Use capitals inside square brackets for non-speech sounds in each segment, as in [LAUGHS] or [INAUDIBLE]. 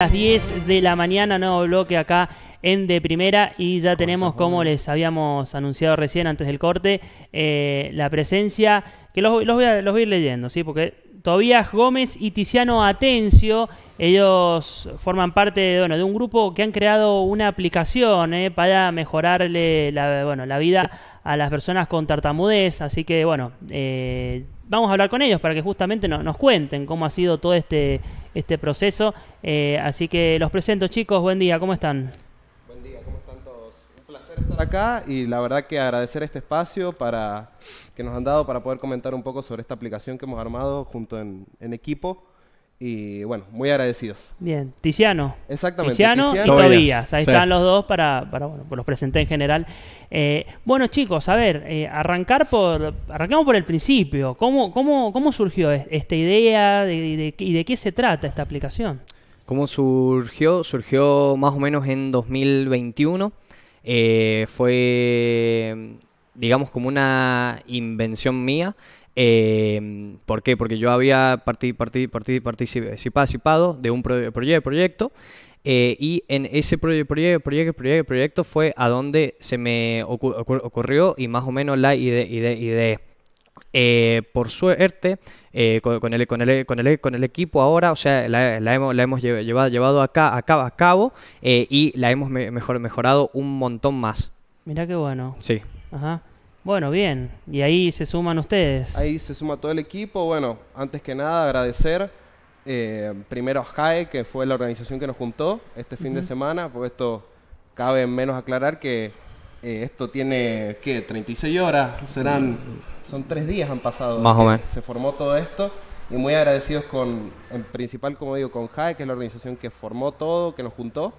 las 10 de la mañana, nuevo bloque acá en De Primera y ya tenemos, como les habíamos anunciado recién antes del corte, eh, la presencia, que los, voy a, los ir leyendo, ¿sí? Porque Tobías Gómez y Tiziano Atencio, ellos forman parte de, un grupo que han creado una aplicación eh, para mejorarle la, bueno, la vida a las personas con tartamudez, así que bueno, eh, vamos a hablar con ellos para que justamente nos cuenten cómo ha sido todo este este proceso. Eh, así que los presento, chicos. Buen día, ¿cómo están? Buen día, ¿cómo están todos? Un placer estar acá y la verdad que agradecer este espacio para, que nos han dado para poder comentar un poco sobre esta aplicación que hemos armado junto en, en equipo y bueno, muy agradecidos. Bien, Tiziano. Exactamente. Tiziano, y Tobías. Ahí están los dos para, para bueno, los presenté en general. Eh, bueno, chicos, a ver, eh, arrancar por, arrancamos por el principio. ¿Cómo, cómo, surgió esta idea de, de, y de qué se trata esta aplicación? ¿Cómo surgió? Surgió más o menos en 2021. Eh, fue, digamos, como una invención mía. Em, ¿Por qué? Porque yo había participado de un proyecto eh, y en ese proyecto fue a donde se me ocurrió y más o menos la idea. Eh, por suerte, eh, con, el, con, con, el, equipo ahora, o sea, la, hemos, llevado, llevado acá, a cabo, a cabo y la hemos mejor, mejorado un montón más. Mira qué bueno. Sí. Ajá. Bueno, bien. Y ahí se suman ustedes. Ahí se suma todo el equipo. Bueno, antes que nada agradecer eh, primero a JAE, que fue la organización que nos juntó este fin de semana, porque esto cabe menos aclarar que eh, esto tiene, ¿qué? 36 horas, serán, son tres días han pasado. Más o menos. Se formó todo esto y muy agradecidos con, en principal, como digo, con JAE, que es la organización que formó todo, que nos juntó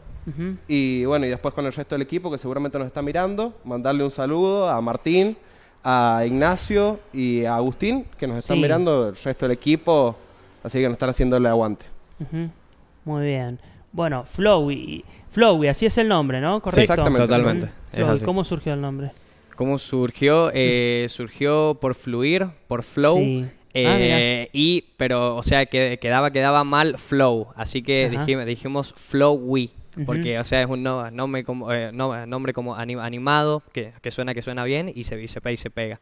y bueno, y después con el resto del equipo que seguramente nos está mirando, mandarle un saludo a Martín, a Ignacio y a Agustín, que nos están mirando, el resto del equipo, así que nos están haciendo el aguante. Muy bien. Bueno, Flowy, Flowy, así es el nombre, ¿no? Correcto. exactamente. Totalmente. ¿Cómo surgió el nombre? ¿Cómo surgió? Eh, surgió por fluir, por flow. Eh, ah, y, pero, o sea, que quedaba, quedaba mal flow. Así que dijimos, dijimos flowy porque, o sea, es un nombre como, eh, animado, que, suena que suena bien y se, pega.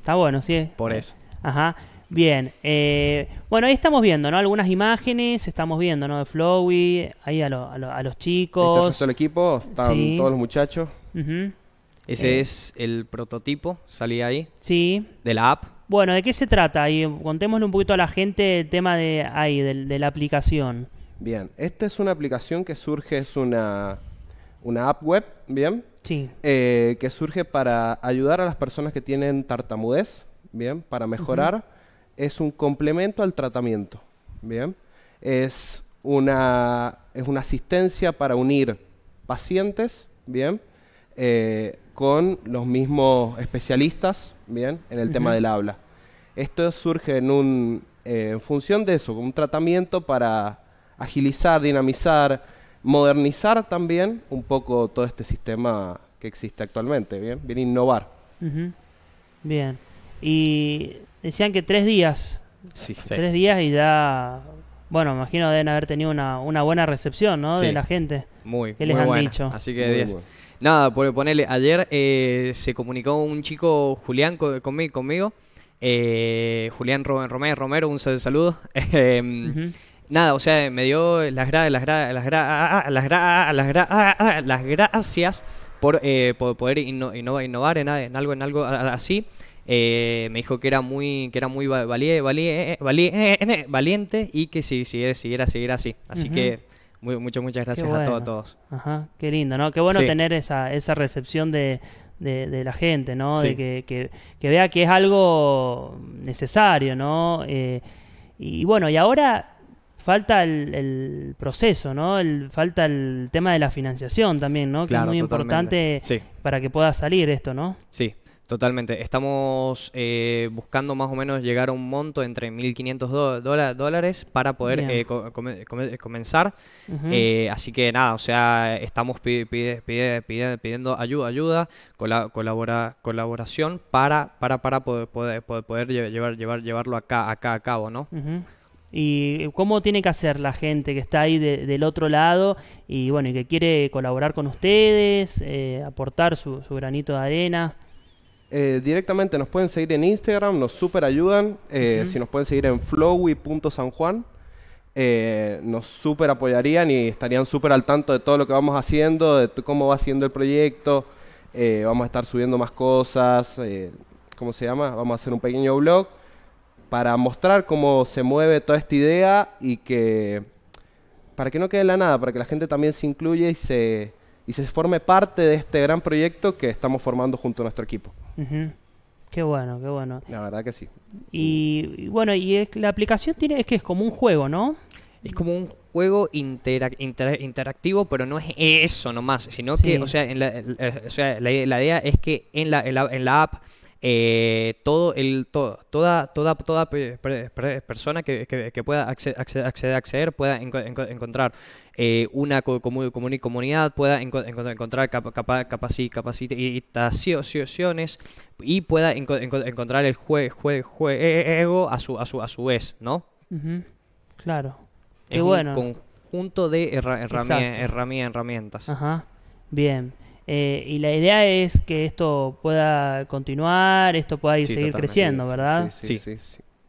Está bueno, sí. Por eso. Ajá. Bien, eh, bueno, ahí estamos viendo, ¿no? Algunas imágenes, estamos viendo, ¿no? De Flowey, ahí a, los chicos. Este es el equipo, están todos los muchachos. Ese eh. es el prototipo, salía ahí. Sí. De la app. Bueno, ¿de qué se trata? Y contémosle un poquito a la gente el tema de ahí, de, de la aplicación. Bien, esta es una aplicación que surge, es una, una app web, ¿bien? Sí. Eh, que surge para ayudar a las personas que tienen tartamudez, ¿bien? Para mejorar. Es un complemento al tratamiento, ¿bien? Es una, es una asistencia para unir pacientes, ¿bien? Eh, con los mismos especialistas, ¿bien? En el tema del habla. Esto surge en un, eh, en función de eso, un tratamiento para agilizar, dinamizar, modernizar también un poco todo este sistema que existe actualmente, ¿bien? Bien innovar. Bien. Y decían que tres días. Tres días y ya... Bueno, imagino deben haber tenido una, buena recepción, ¿no? De la gente. Muy, les muy Así que Nada, por ponerle, ayer eh, se comunicó un chico, Julián, conmigo, conmigo eh, Julián Romero, Romero, un saludo. [LAUGHS] Em, nada, o sea, me dio las gracias, las gracias, las gracias, ah, ah, ah, las gracias por, eh, por poder innovar en, algo, en algo así. Eh, me dijo que era muy, que era muy eh, valiente y que si siguiera, siguiera, seguir así. Así que muchas, muchas gracias a, todos. qué lindo, ¿no? Qué bueno tener esa, esa recepción de, la gente, ¿no? De que, vea que es algo necesario, ¿no? y bueno, y ahora falta el, proceso, ¿no? falta el tema de la financiación también, ¿no? que es muy importante para que pueda salir esto, ¿no? Sí, Totalmente. Estamos eh, buscando más o menos llegar a un monto entre 1.500 dólares para poder eh, comenzar. Eh, así que nada, o sea, estamos pidiendo ayuda, ayuda colabora colaboración para, para, para poder, poder, poder llevar, llevar, llevarlo acá, acá a cabo, ¿no? y eh, cómo tiene que hacer la gente que está ahí del otro lado y bueno y que quiere colaborar con ustedes eh, aportar su, granito de arena eh, directamente nos pueden seguir en Instagram nos super ayudan si nos pueden seguir en flowy.sanjuan nos super apoyarían y estarían super al tanto de todo lo que vamos haciendo de cómo va haciendo el proyecto vamos a estar subiendo más cosas cómo se llama vamos a hacer un pequeño blog para mostrar cómo se mueve toda esta idea y que para que no quede la nada, para que la gente también se incluya y se, y se forme parte de este gran proyecto que estamos formando junto a nuestro equipo. Qué bueno, qué bueno. La verdad que sí. Y, bueno, y es, la aplicación tiene es que es como un juego, ¿no? Es como un juego interactivo, pero no es eso nomás, sino que, o sea, eh, la, idea es que en la, en la app eh, todo el, toda, toda, toda persona que, que, pueda acceder, acceder, acceder, pueda encontrar eh, una comunidad, pueda enco, encontrar capacitaciones y pueda encontrar el jue, jue, juego a su, a, su, a su vez, ¿no? Claro. Es bueno un conjunto de herramientas. Ajá. Bien. Eh, y la idea es que esto pueda continuar, esto pueda ir, seguir creciendo, ¿verdad? Sí, sí,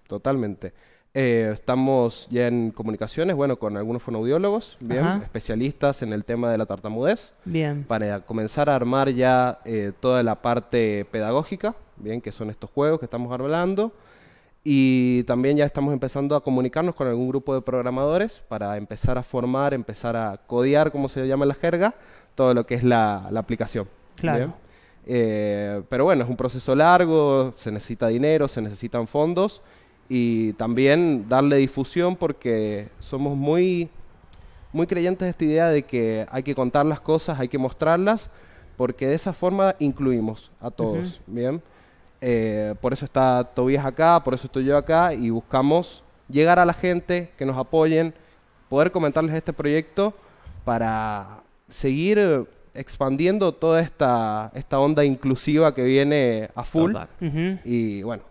totalmente. Eh, estamos ya en comunicaciones, bueno, con algunos fonoaudiólogos, bien, especialistas en el tema de la tartamudez. Para comenzar a armar ya eh, toda la parte pedagógica, bien, que son estos juegos que estamos hablando. Y también ya estamos empezando a comunicarnos con algún grupo de programadores para empezar a formar, empezar a codear, como se llama en la jerga, todo lo que es la, aplicación. Claro. Eh, pero bueno, es un proceso largo, se necesita dinero, se necesitan fondos y también darle difusión porque somos muy, muy creyentes de esta idea de que hay que contar las cosas, hay que mostrarlas, porque de esa forma incluimos a todos, ¿bien? Eh, por eso está Tobías acá, por eso estoy yo acá y buscamos llegar a la gente, que nos apoyen, poder comentarles este proyecto para seguir expandiendo toda esta, esta onda inclusiva que viene a full. Y bueno,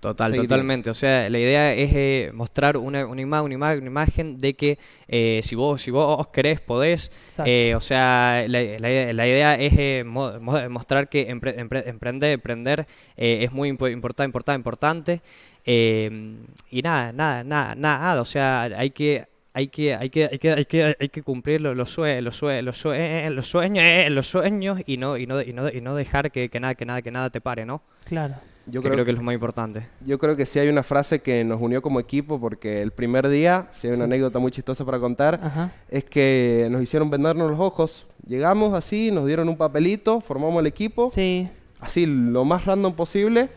Total, totalmente. O sea, la idea es eh, mostrar una, una, una, imagen de que eh, si vos si vos querés, podés. Eh, o sea, la, idea es mostrar que emprender, emprender es muy importante importante, importante. y nada, nada, nada, nada. O sea, hay que hay que, hay que, hay que, hay que, hay que cumplir los, sueños, los, sueños, los sueños, los sueños y no, y no, y no, dejar que, nada, que nada, que nada te pare, ¿no? Claro. Yo creo, que es lo más importante. Yo creo que sí hay una frase que nos unió como equipo porque el primer día, si hay una anécdota muy chistosa para contar, es que nos hicieron vendernos los ojos. Llegamos así, nos dieron un papelito, formamos el equipo. Sí. Así, lo más random posible.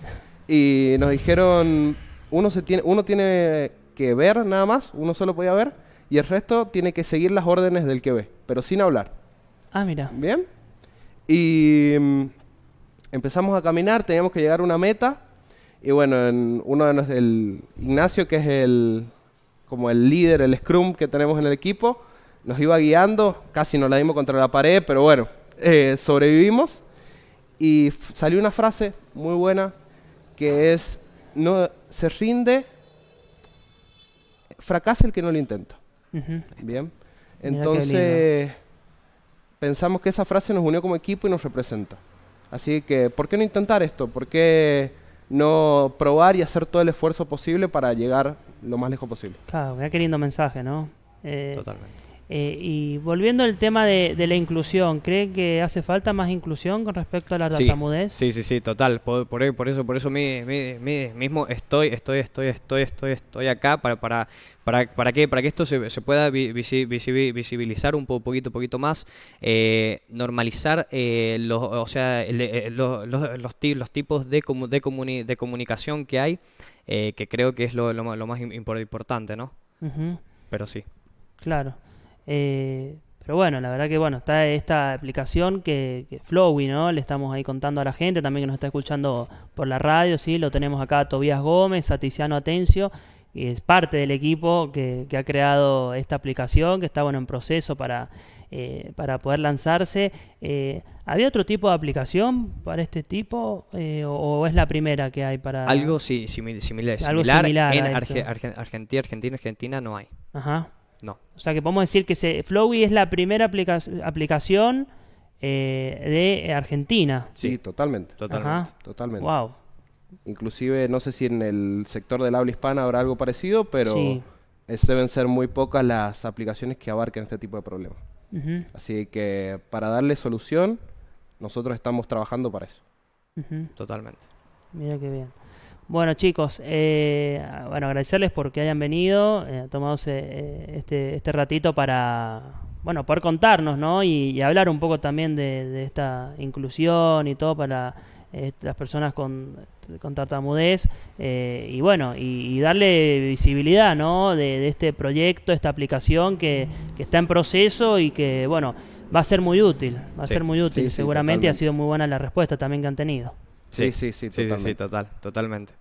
Y nos dijeron, uno, se tiene, uno tiene que ver nada más, uno solo podía ver y el resto tiene que seguir las órdenes del que ve, pero sin hablar. Ah, mira. Bien. Y mm, empezamos a caminar, teníamos que llegar a una meta. Y bueno, uno de Ignacio, que es el como el líder, el scrum que tenemos en el equipo, nos iba guiando, casi nos la dimos contra la pared, pero bueno, eh, sobrevivimos. Y salió una frase muy buena que es, no, se rinde, fracasa el que no lo intenta. Bien. Entonces, pensamos que esa frase nos unió como equipo y nos representa. Así que, ¿por qué no intentar esto? ¿Por qué no probar y hacer todo el esfuerzo posible para llegar lo más lejos posible? Claro, mira qué lindo mensaje, ¿no? Eh, Totalmente. Eh, y volviendo al tema de, la inclusión, ¿cree que hace falta más inclusión con respecto a la tartamudez? Sí, sí, sí, total. Por, eso, por eso mismo estoy, estoy, estoy, estoy, estoy, estoy acá para, para, para, para que para que esto se, pueda visibilizar un poquito, poquito más, eh, normalizar eh, los, o sea, los, los, tipos de, de, de comunicación que hay, que creo que es lo, más importante, ¿no? Pero sí. Claro. Eh, pero bueno, la verdad que bueno, está esta aplicación que, que, Flowy, ¿no? Le estamos ahí contando a la gente, también que nos está escuchando por la radio, sí, lo tenemos acá Tobias Tobías Gómez, a Tiziano Atencio, y es parte del equipo que, que, ha creado esta aplicación, que está bueno en proceso para, eh, para poder lanzarse. Eh, ¿Había otro tipo de aplicación para este tipo? o, es la primera que hay para...? Algo sí, similar, similar, en Argentina, Argentina, Argentina no hay. Ajá. No. O sea que podemos decir que se, Flowy es la primera aplicación eh, de Argentina. Sí, totalmente. Totalmente. Inclusive no sé si en el sector del habla hispana habrá algo parecido, pero deben ser muy pocas las aplicaciones que abarquen este tipo de problemas. Así que para darle solución, nosotros estamos trabajando para eso. Totalmente. Mira qué bien. Bueno, chicos, eh, bueno, agradecerles porque hayan venido, eh, tomados eh, este, este, ratito para, bueno, poder contarnos, ¿no? Y, hablar un poco también de, esta inclusión y todo para eh, las personas con, tartamudez y bueno, y, darle visibilidad, ¿no? De, este proyecto, esta aplicación que, que está en proceso y que, bueno, va a ser muy útil, va a ser muy útil, seguramente, ha sido muy buena la respuesta también que han tenido. Sí, sí, sí, total, totalmente.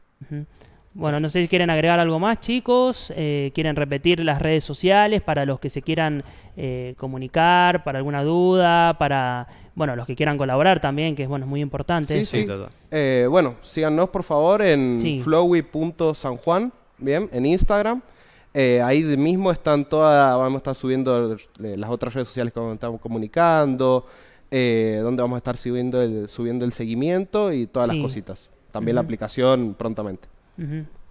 Bueno, no sé si quieren agregar algo más, chicos. Eh, quieren repetir las redes sociales para los que se quieran eh, comunicar, para alguna duda, para bueno, los que quieran colaborar también, que es bueno, es muy importante. Sí, sí. Eh, bueno, síganos por favor en flowy.sanjuan, bien, en Instagram. ahí mismo están todas, vamos a estar subiendo las otras redes sociales que estamos comunicando, eh, donde vamos a estar subiendo el, subiendo el seguimiento y todas las cositas. También la aplicación prontamente.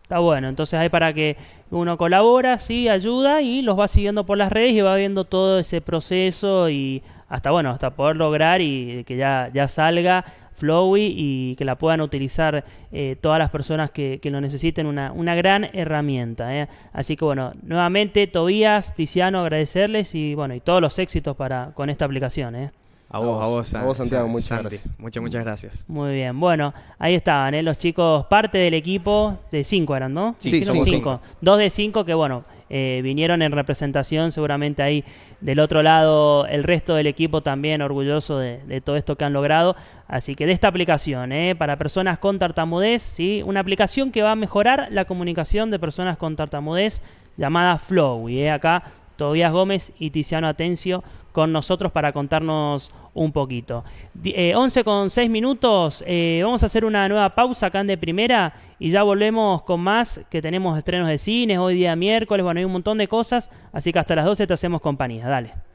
Está bueno, entonces hay para que uno colabora, sí, ayuda y los va siguiendo por las redes y va viendo todo ese proceso y hasta bueno, hasta poder lograr y que ya, salga Flowy y que la puedan utilizar eh, todas las personas que, que lo necesiten, una, una gran herramienta. ¿eh? Así que bueno, nuevamente Tobías, Tiziano, agradecerles y bueno, y todos los éxitos para, con esta aplicación. ¿eh? A vos, a vos, a vos Santiago, muchas gracias. Muchas, muchas gracias. Muy bien, bueno, ahí estaban, ¿eh? los chicos, parte del equipo, de cinco eran, ¿no? Sí, cinco. Dos de cinco que, bueno, eh, vinieron en representación, seguramente ahí del otro lado, el resto del equipo también orgulloso de, todo esto que han logrado. Así que de esta aplicación, ¿eh? para personas con tartamudez, ¿sí? una aplicación que va a mejorar la comunicación de personas con tartamudez llamada Flow. Y ¿eh? acá Tobías Gómez y Tiziano Atencio con nosotros para contarnos un poquito. 11 eh, con 6 minutos, eh, vamos a hacer una nueva pausa acá en de primera y ya volvemos con más, que tenemos estrenos de cines hoy día miércoles, bueno, hay un montón de cosas, así que hasta las 12 te hacemos compañía, dale.